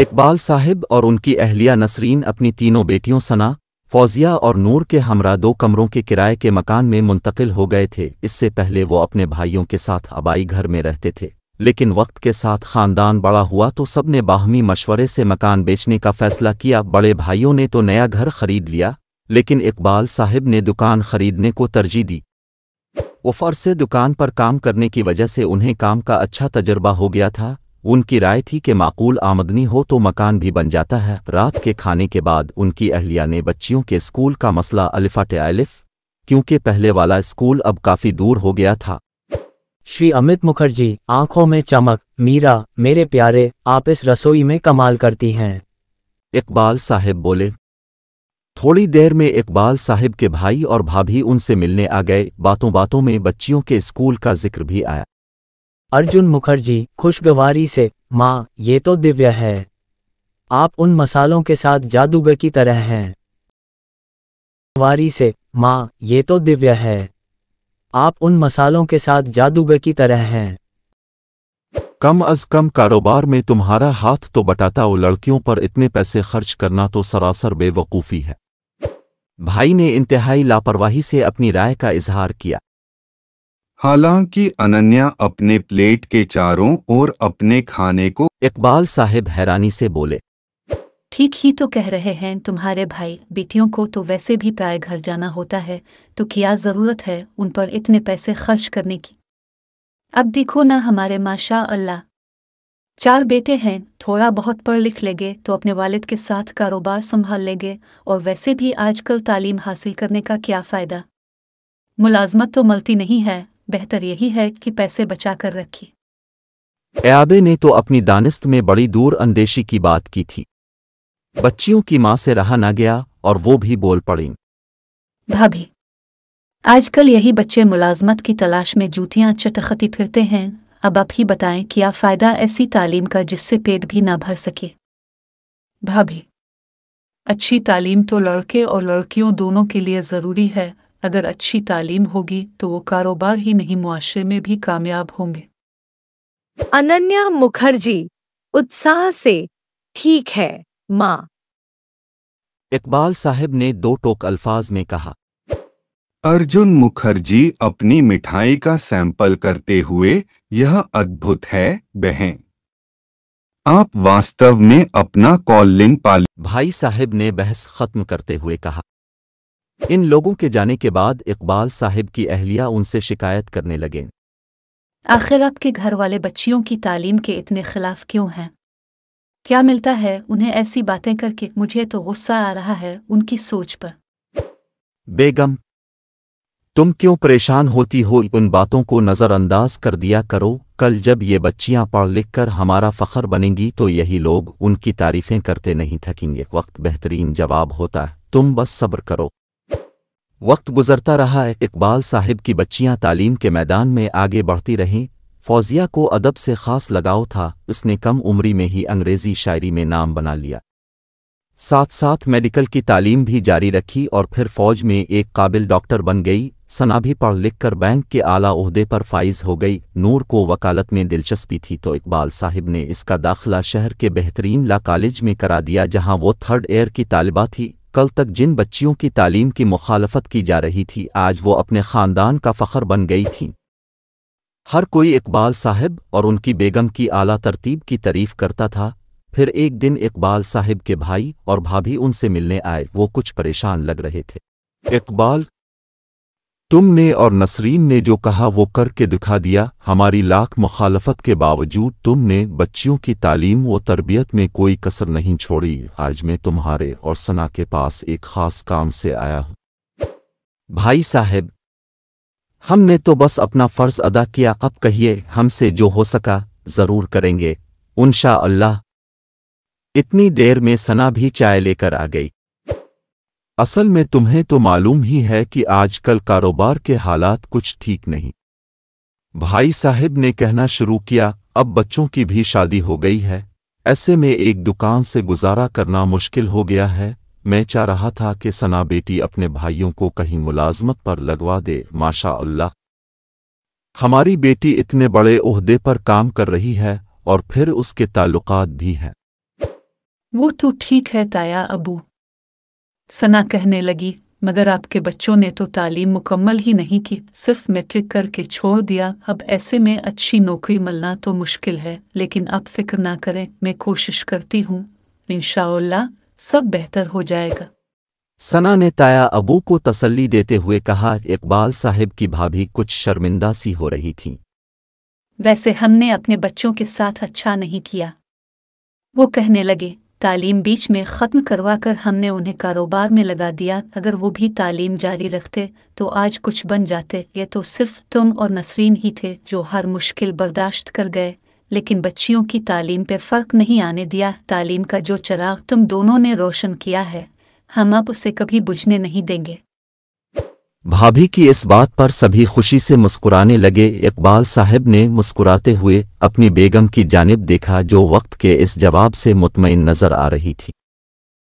इकबाल साहिब और उनकी अहलिया नसरीन अपनी तीनों बेटियों सना फौजिया और नूर के हमरा दो कमरों के किराए के मकान में मुंतकिल हो गए थे इससे पहले वो अपने भाइयों के साथ आबाई घर में रहते थे लेकिन वक्त के साथ खानदान बड़ा हुआ तो सबने बाहमी मशवरे से मकान बेचने का फैसला किया बड़े भाइयों ने तो नया घर खरीद लिया लेकिन इकबाल साहिब ने दुकान खरीदने को तरजीह दी वफ़र से दुकान पर काम करने की वजह से उन्हें काम का अच्छा तजर्बा हो गया था उनकी राय थी कि माकूल आमदनी हो तो मकान भी बन जाता है रात के खाने के बाद उनकी अहलिया ने बच्चियों के स्कूल का मसला अलिफा टलिफ क्योंकि पहले वाला स्कूल अब काफ़ी दूर हो गया था श्री अमित मुखर्जी आंखों में चमक मीरा मेरे प्यारे आप इस रसोई में कमाल करती हैं इकबाल साहेब बोले थोड़ी देर में इकबाल साहिब के भाई और भाभी उनसे मिलने आ गए बातों बातों में बच्चियों के स्कूल का जिक्र भी आया अर्जुन मुखर्जी खुशगवारी से माँ ये तो दिव्य है आप उन मसालों के साथ जादूगर की तरह हैं खुशगवारी से माँ ये तो दिव्य है आप उन मसालों के साथ जादूगर की तरह हैं कम अज कम कारोबार में तुम्हारा हाथ तो बटाता हो लड़कियों पर इतने पैसे खर्च करना तो सरासर बेवकूफ़ी है भाई ने इंतहाई लापरवाही से अपनी राय का इजहार किया हालांकि अनन्या अपने प्लेट के चारों ओर अपने खाने को इकबाल साहेब हैरानी से बोले ठीक ही तो कह रहे हैं तुम्हारे भाई बेटियों को तो वैसे भी प्राय घर जाना होता है तो क्या ज़रूरत है उन पर इतने पैसे खर्च करने की अब देखो ना हमारे माशा अल्लाह चार बेटे हैं थोड़ा बहुत पढ़ लिख लेंगे तो अपने वालिद के साथ कारोबार संभाल लेंगे और वैसे भी आजकल तालीम हासिल करने का क्या फ़ायदा मुलाजमत तो मलती नहीं है बेहतर यही है कि पैसे बचा कर रखी एयाबे ने तो अपनी दानिस्त में बड़ी दूर अंदेशी की बात की थी बच्चियों की माँ से रहा न गया और वो भी बोल पड़ी भाभी आजकल यही बच्चे मुलाजमत की तलाश में जूतियां चटखती फिरते हैं अब आप ही बताएं क्या फ़ायदा ऐसी तालीम का जिससे पेट भी ना भर सके भाभी अच्छी तालीम तो लड़के और लड़कियों दोनों के लिए ज़रूरी है अगर अच्छी तालीम होगी तो वो कारोबार ही नहीं मुआशरे में भी कामयाब होंगे अनन्या मुखर्जी उत्साह से ठीक है माँ इकबाल साहब ने दो टोक अल्फाज में कहा अर्जुन मुखर्जी अपनी मिठाई का सैंपल करते हुए यह अद्भुत है बहन आप वास्तव में अपना कॉल लिंग पाल भाई साहब ने बहस खत्म करते हुए कहा इन लोगों के जाने के बाद इकबाल साहिब की अहलिया उनसे शिकायत करने लगे आखिर आपके घर वाले बच्चियों की तालीम के इतने खिलाफ क्यों हैं क्या मिलता है उन्हें ऐसी बातें करके मुझे तो गुस्सा आ रहा है उनकी सोच पर बेगम तुम क्यों परेशान होती हो उन बातों को नज़रअंदाज कर दिया करो कल जब ये बच्चियां पढ़ लिख कर हमारा फ़खर बनेंगी तो यही लोग उनकी तारीफ़ें करते नहीं थकेंगे वक्त बेहतरीन जवाब होता है तुम बस सब्र करो वक्त गुजरता रहा है इकबाल साहिब की बच्चियां तालीम के मैदान में आगे बढ़ती रहीं फौजिया को अदब से खास लगाव था उसने कम उम्री में ही अंग्रेज़ी शायरी में नाम बना लिया साथ साथ मेडिकल की तालीम भी जारी रखी और फिर फ़ौज में एक काबिल डॉक्टर बन गई सना भी पढ़ लिख कर बैंक के आला अहदे पर फाइज हो गई नूर को वकालत में दिलचस्पी थी तो इकबाल साहिब ने इसका दाखिला शहर के बेहतरीन ला कॉलेज में करा दिया जहां वो थर्ड ईयर की तालिबा थी कल तक जिन बच्चियों की तालीम की मुखालफत की जा रही थी आज वो अपने ख़ानदान का फ़खर बन गई थीं हर कोई इकबाल साहब और उनकी बेगम की आला तरतीब की तारीफ करता था फिर एक दिन इकबाल साहब के भाई और भाभी उनसे मिलने आए वो कुछ परेशान लग रहे थे इकबाल तुमने और नसरीन ने जो कहा वो करके दिखा दिया हमारी लाख मुखालफत के बावजूद तुमने बच्चियों की तालीम व तरबियत में कोई कसर नहीं छोड़ी आज मैं तुम्हारे और सना के पास एक ख़ास काम से आया हूँ भाई साहब हमने तो बस अपना फ़र्ज़ अदा किया अब कहिए हमसे जो हो सका ज़रूर करेंगे उनशा अल्लाह इतनी देर में सना भी चाय लेकर आ गई असल में तुम्हें तो मालूम ही है कि आजकल कारोबार के हालात कुछ ठीक नहीं भाई साहिब ने कहना शुरू किया अब बच्चों की भी शादी हो गई है ऐसे में एक दुकान से गुजारा करना मुश्किल हो गया है मैं चाह रहा था कि सना बेटी अपने भाइयों को कहीं मुलाजमत पर लगवा दे माशा हमारी बेटी इतने बड़े ओहदे पर काम कर रही है और फिर उसके ताल्लुकात भी हैं वो तो ठीक है ताया अबू सना कहने लगी मगर आपके बच्चों ने तो तालीम मुकम्मल ही नहीं की सिर्फ मैट्रिक करके छोड़ दिया अब ऐसे में अच्छी नौकरी मिलना तो मुश्किल है लेकिन आप फिक्र ना करें मैं कोशिश करती हूँ इनशाला सब बेहतर हो जाएगा सना ने ताया अबू को तसल्ली देते हुए कहा इकबाल साहब की भाभी कुछ शर्मिंदा सी हो रही थी वैसे हमने अपने बच्चों के साथ अच्छा नहीं किया वो कहने लगे तालीम बीच में ख़त्म करवा कर हमने उन्हें कारोबार में लगा दिया अगर वो भी तालीम जारी रखते तो आज कुछ बन जाते ये तो सिर्फ तुम और नसरीन ही थे जो हर मुश्किल बर्दाश्त कर गए लेकिन बच्चियों की तालीम पे फ़र्क नहीं आने दिया तालीम का जो चराग तुम दोनों ने रोशन किया है हम आप उसे कभी बुझने नहीं देंगे भाभी की इस बात पर सभी खुशी से मुस्कुराने लगे इकबाल साहब ने मुस्कुराते हुए अपनी बेगम की जानब देखा जो वक्त के इस जवाब से मुतमिन नजर आ रही थी